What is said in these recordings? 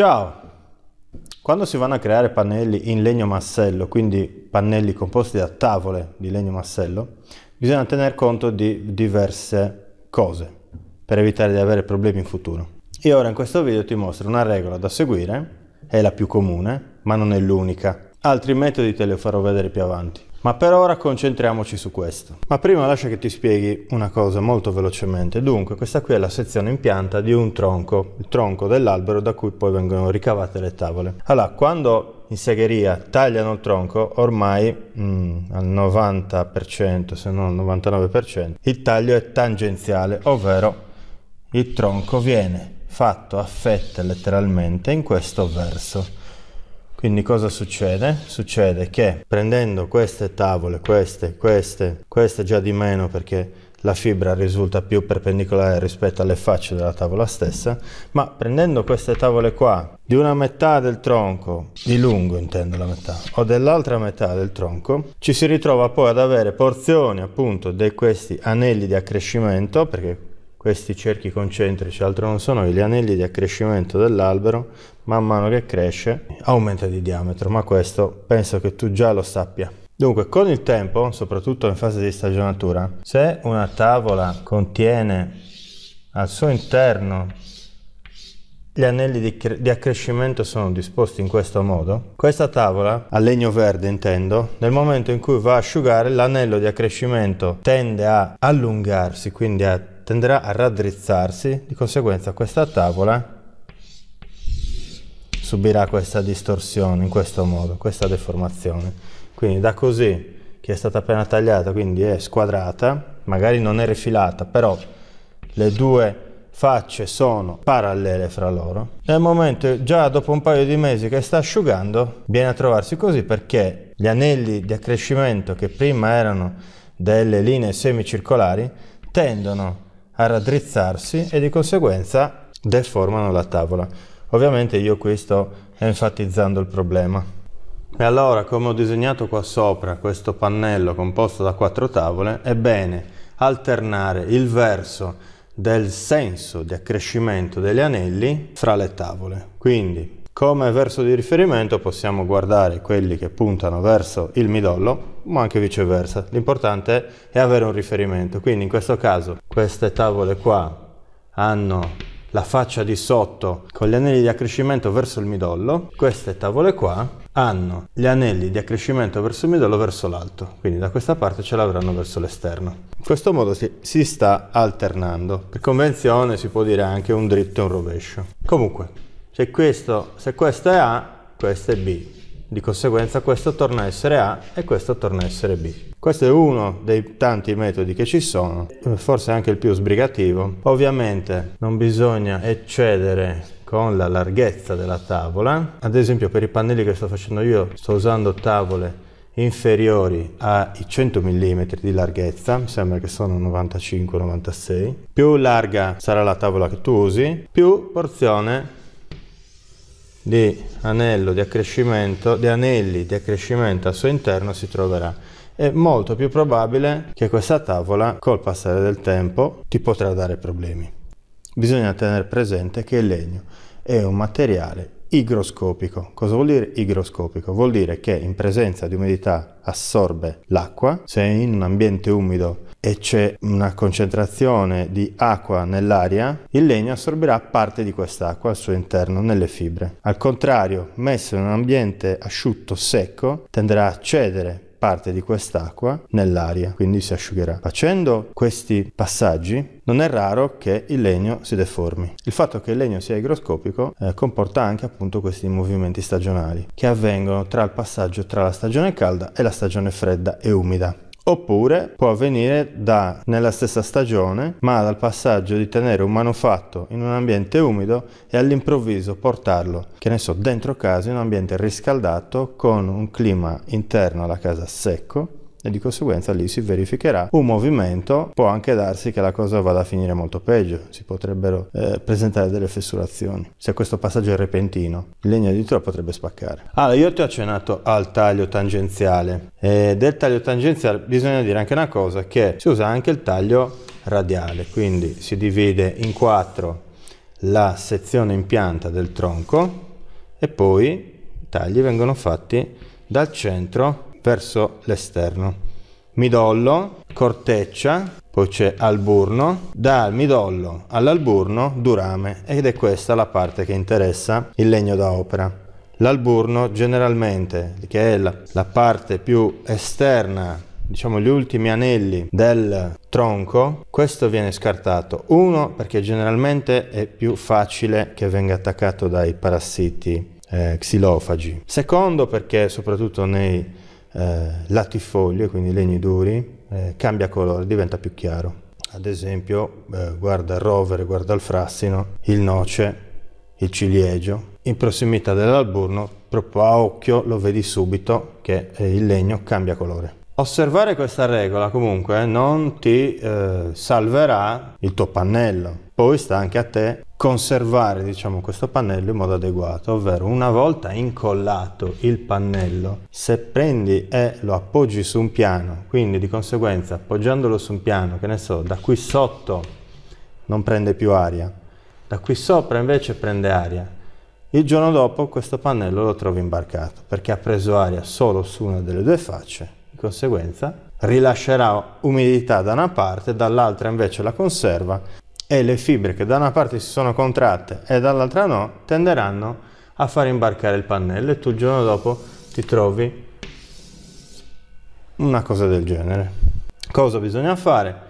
Ciao! Quando si vanno a creare pannelli in legno massello, quindi pannelli composti da tavole di legno massello, bisogna tener conto di diverse cose per evitare di avere problemi in futuro. Io ora in questo video ti mostro una regola da seguire, è la più comune, ma non è l'unica. Altri metodi te li farò vedere più avanti. Ma per ora concentriamoci su questo. Ma prima lascia che ti spieghi una cosa molto velocemente. Dunque, questa qui è la sezione in pianta di un tronco, il tronco dell'albero da cui poi vengono ricavate le tavole. Allora, quando in segheria tagliano il tronco, ormai mm, al 90%, se non al 99%, il taglio è tangenziale, ovvero il tronco viene fatto a fette letteralmente in questo verso. Quindi cosa succede? Succede che prendendo queste tavole, queste, queste, queste già di meno perché la fibra risulta più perpendicolare rispetto alle facce della tavola stessa, ma prendendo queste tavole qua, di una metà del tronco, di lungo intendo la metà, o dell'altra metà del tronco, ci si ritrova poi ad avere porzioni appunto di questi anelli di accrescimento, perché questi cerchi concentrici altro non sono gli anelli di accrescimento dell'albero man mano che cresce aumenta di diametro, ma questo penso che tu già lo sappia. Dunque, con il tempo, soprattutto in fase di stagionatura, se una tavola contiene al suo interno gli anelli di, di, accrescimento sono disposti in questo modo. Questa tavola, a legno verde intendo, nel momento in cui va a asciugare l'anello di accrescimento tende a allungarsi, quindi a, tenderà a raddrizzarsi, di conseguenza questa tavola subirà questa distorsione in questo modo, questa deformazione. Quindi da così che è stata appena tagliata, quindi è squadrata, magari non è rifilata, però le due facce sono parallele fra loro. Nel momento, già dopo un paio di mesi che sta asciugando, viene a trovarsi così perché gli anelli di accrescimento che prima erano delle linee semicircolari tendono a raddrizzarsi e di conseguenza deformano la tavola. Ovviamente io qui sto enfatizzando il problema. E allora, come ho disegnato qua sopra questo pannello composto da quattro tavole, è bene alternare il verso del senso di accrescimento degli anelli fra le tavole. Quindi, come verso di riferimento possiamo guardare quelli che puntano verso il midollo, ma anche viceversa. L'importante è avere un riferimento. Quindi in questo caso queste tavole qua hanno la faccia di sotto con gli anelli di accrescimento verso il midollo, queste tavole qua hanno gli anelli di accrescimento verso il midollo verso l'alto, quindi da questa parte ce l'avranno verso l'esterno. In questo modo si, si, sta alternando, per convenzione si può dire anche un dritto e un rovescio. Comunque, se, questo, se questa è A, questo è B, di conseguenza questo torna a essere A e questo torna a essere B. Questo è uno dei tanti metodi che ci sono, eh, forse anche il più sbrigativo. Ovviamente non bisogna eccedere con la larghezza della tavola. Ad esempio per i pannelli che sto facendo io sto usando tavole inferiori ai 100 mm di larghezza, sembra che sono 95-96, più larga sarà la tavola che tu usi, più porzione di, anello di anelli di accrescimento al suo interno si troverà. È molto più probabile che questa tavola, col passare del tempo, ti potrà dare problemi. Bisogna tenere presente che il legno è un materiale igroscopico. Cosa vuol dire igroscopico? Vuol dire che in presenza di umidità assorbe l'acqua, se in un ambiente umido e c'è una concentrazione di acqua nell'aria, il legno assorbirà parte di quest'acqua al suo interno nelle fibre. Al contrario, messo in un ambiente asciutto secco, tenderà a cedere parte di quest'acqua nell'aria, quindi si asciugherà. Facendo questi passaggi non è raro che il legno si deformi. Il fatto che il legno sia igroscopico eh, comporta anche appunto questi movimenti stagionali che avvengono tra il passaggio tra la stagione calda e la stagione fredda e umida oppure può avvenire da nella stessa stagione, ma dal passaggio di tenere un manufatto in un ambiente umido e all'improvviso portarlo, che ne so, dentro casa in un ambiente riscaldato con un clima interno alla casa secco e di conseguenza lì si verificherà un movimento, può anche darsi che la cosa vada a finire molto peggio, si potrebbero eh, presentare delle fessurazioni. Se questo passaggio è repentino, il legno addirittura potrebbe spaccare. Allora, ah, io ti ho accennato al taglio tangenziale. E del taglio tangenziale bisogna dire anche una cosa, che si usa anche il taglio radiale, quindi si divide in quattro la sezione in pianta del tronco e poi i tagli vengono fatti dal centro verso l'esterno. Midollo, corteccia, poi c'è alburno, dal midollo all'alburno durame ed è questa la parte che interessa il legno da opera. L'alburno generalmente, che è la, parte più esterna diciamo gli ultimi anelli del tronco, questo viene scartato. Uno perché generalmente è più facile che venga attaccato dai parassiti eh, xilofagi. Secondo perché soprattutto nei eh, latifoglie, quindi legni duri, eh, cambia colore, diventa più chiaro. Ad esempio eh, guarda il rovere, guarda il frassino, il noce, il ciliegio. In prossimità dell'alburno, proprio a occhio, lo vedi subito che eh, il legno cambia colore. Osservare questa regola comunque non ti eh, salverà il tuo pannello, poi sta anche a te conservare diciamo, questo pannello in modo adeguato ovvero una volta incollato il pannello se prendi e lo appoggi su un piano quindi di conseguenza appoggiandolo su un piano che ne so da qui sotto non prende più aria da qui sopra invece prende aria il giorno dopo questo pannello lo trovi imbarcato perché ha preso aria solo su una delle due facce conseguenza rilascerà umidità da una parte, dall'altra invece la conserva e le fibre che da una parte si sono contratte e dall'altra no, tenderanno a far imbarcare il pannello e tu il giorno dopo ti trovi una cosa del genere. Cosa bisogna fare?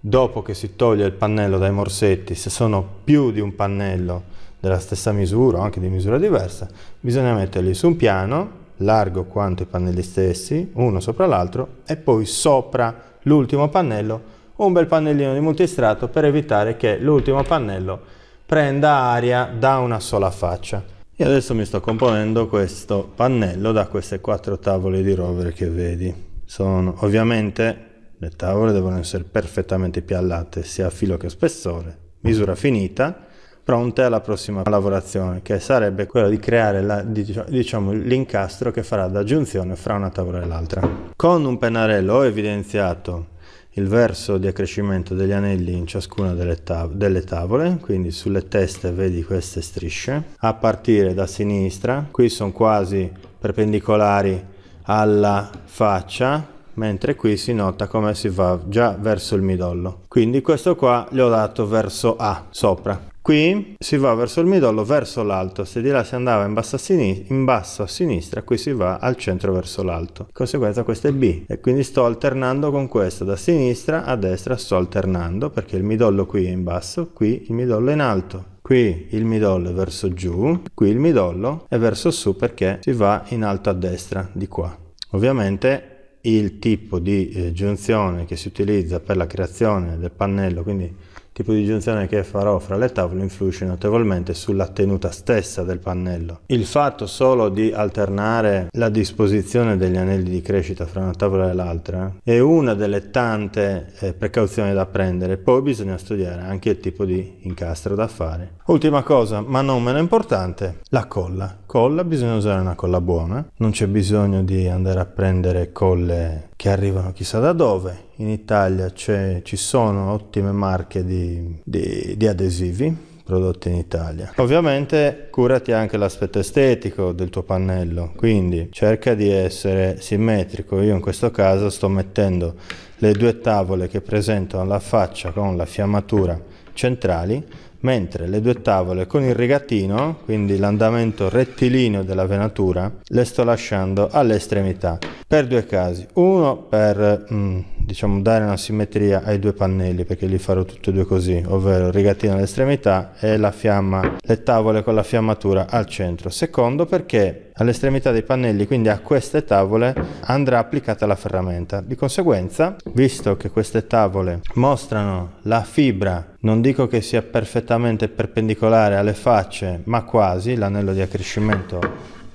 Dopo che si toglie il pannello dai morsetti, se sono più di un pannello della stessa misura o anche di misura diversa, bisogna metterli su un piano largo quanto i pannelli stessi, uno sopra l'altro, e poi sopra l'ultimo pannello un bel pannellino di multistrato per evitare che l'ultimo pannello prenda aria da una sola faccia. E adesso mi sto componendo questo pannello da queste quattro tavole di rover che vedi. Sono ovviamente le tavole devono essere perfettamente piallate sia a filo che a spessore, misura finita pronte alla prossima lavorazione, che sarebbe quella di creare la, diciamo, l'incastro che farà da giunzione fra una tavola e l'altra. Con un pennarello ho evidenziato il verso di accrescimento degli anelli in ciascuna delle, tav- delle, tavole, quindi sulle teste vedi queste strisce, a partire da sinistra, qui sono quasi perpendicolari alla faccia, mentre qui si nota come si va già verso il midollo. Quindi questo qua gli ho dato verso A, sopra. Qui si va verso il midollo, verso l'alto, se di là si andava in basso, sinistra, in basso a sinistra, qui si va al centro verso l'alto. Di conseguenza questo è B e quindi sto alternando con questo, da sinistra a destra sto alternando perché il midollo qui è in basso, qui il midollo è in alto qui il midollo è verso giù, qui il midollo è verso su perché si va in alto a destra di qua. Ovviamente il tipo di eh, giunzione che si utilizza per la creazione del pannello, quindi tipo di giunzione che farò fra le tavole influisce notevolmente sulla tenuta stessa del pannello. Il fatto solo di alternare la disposizione degli anelli di crescita fra una tavola e l'altra è una delle tante eh, precauzioni da prendere, poi bisogna studiare anche il tipo di incastro da fare. Ultima cosa, ma non meno importante, la colla. Colla, bisogna usare una colla buona, non c'è bisogno di andare a prendere colle che arrivano chissà da dove. In Italia ci sono ottime marche di, di, di adesivi prodotti in Italia. Ovviamente curati anche l'aspetto estetico del tuo pannello, quindi cerca di essere simmetrico. Io in questo caso sto mettendo le due tavole che presentano la faccia con la fiammatura centrali mentre le due tavole con il rigatino, quindi l'andamento rettilineo della venatura, le sto lasciando alle estremità per due casi, uno per... Mm, diciamo, dare simmetria ai due pannelli perché li farò tutti e due così, ovvero rigatina all'estremità e la fiamma, le tavole con la fiammatura al centro. Secondo perché all'estremità dei pannelli, quindi a queste tavole, andrà applicata la ferramenta. Di conseguenza, visto che queste tavole mostrano la fibra, non dico che sia perfettamente perpendicolare alle facce, ma quasi, l'anello di accrescimento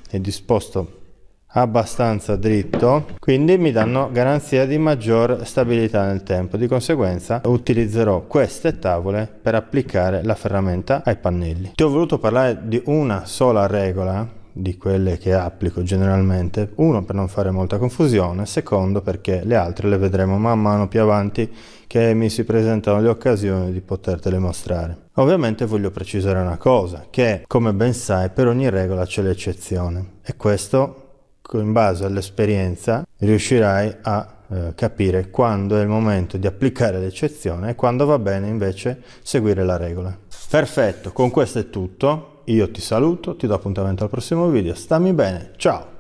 è disposto abbastanza dritto quindi mi danno garanzia di maggior stabilità nel tempo di conseguenza utilizzerò queste tavole per applicare la ferramenta ai pannelli ti ho voluto parlare di una sola regola di quelle che applico generalmente uno per non fare molta confusione secondo perché le altre le vedremo man mano più avanti che mi si presentano le occasioni di potertele mostrare ovviamente voglio precisare una cosa che come ben sai per ogni regola c'è l'eccezione e questo in base all'esperienza riuscirai a eh, capire quando è il momento di applicare l'eccezione e quando va bene invece seguire la regola. Perfetto, con questo è tutto. Io ti saluto, ti do appuntamento al prossimo video. Stammi bene, ciao!